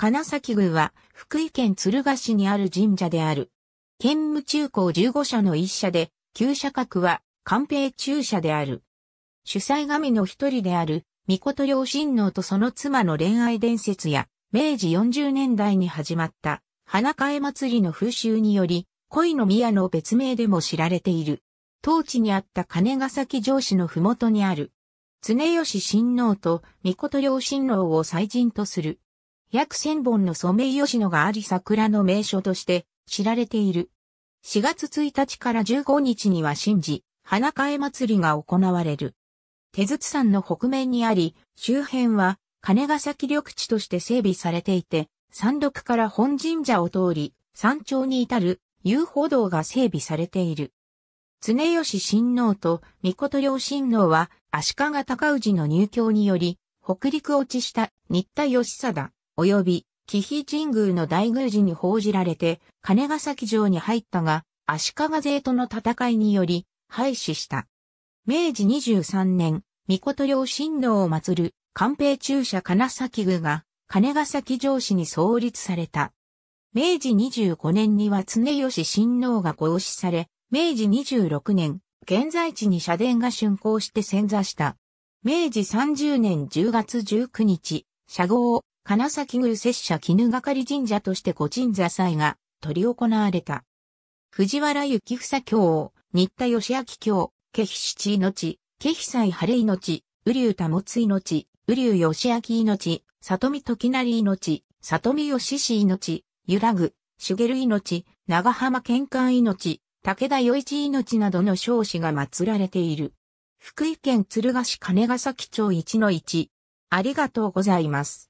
金崎宮は福井県敦賀市にある神社である。県務中高15社の一社で、旧社格は官兵中社である。主催神の一人である、御事両親王とその妻の恋愛伝説や、明治40年代に始まった花替え祭りの風習により、恋の宮の別名でも知られている。当地にあった金ヶ崎城市の麓にある。常吉親王と御事両親王を祭人とする。約千本のソメイヨシノがあり桜の名所として知られている。4月1日から15日には神事、花替え祭りが行われる。手筒山の北面にあり、周辺は金ヶ崎緑地として整備されていて、山麓から本神社を通り、山頂に至る遊歩道が整備されている。常吉親王と御琴両親王は足利高氏の入居により、北陸落ちした新田義貞、及び、紀比神宮の大宮寺に報じられて、金ヶ崎城に入ったが、足利勢との戦いにより、廃止した。明治23年、御事領神道を祀る、官兵中社金崎宮が、金ヶ崎城市に創立された。明治25年には常吉親王が合祀され、明治26年、現在地に社殿が竣工して潜座した。明治30年10月19日、社号、金崎宮拙者絹係神社として古鎮座祭が執り行われた。藤原幸房教、新田義明教、ケヒシチ命、ケヒサイハリ命、ウタ保つ命、ヨシ義明命、里見時成命、里見義氏命、揺らぐ、茂命、長浜県間命、武田与一命などの少子が祀られている。福井県敦賀市金ヶ崎町1の1。ありがとうございます。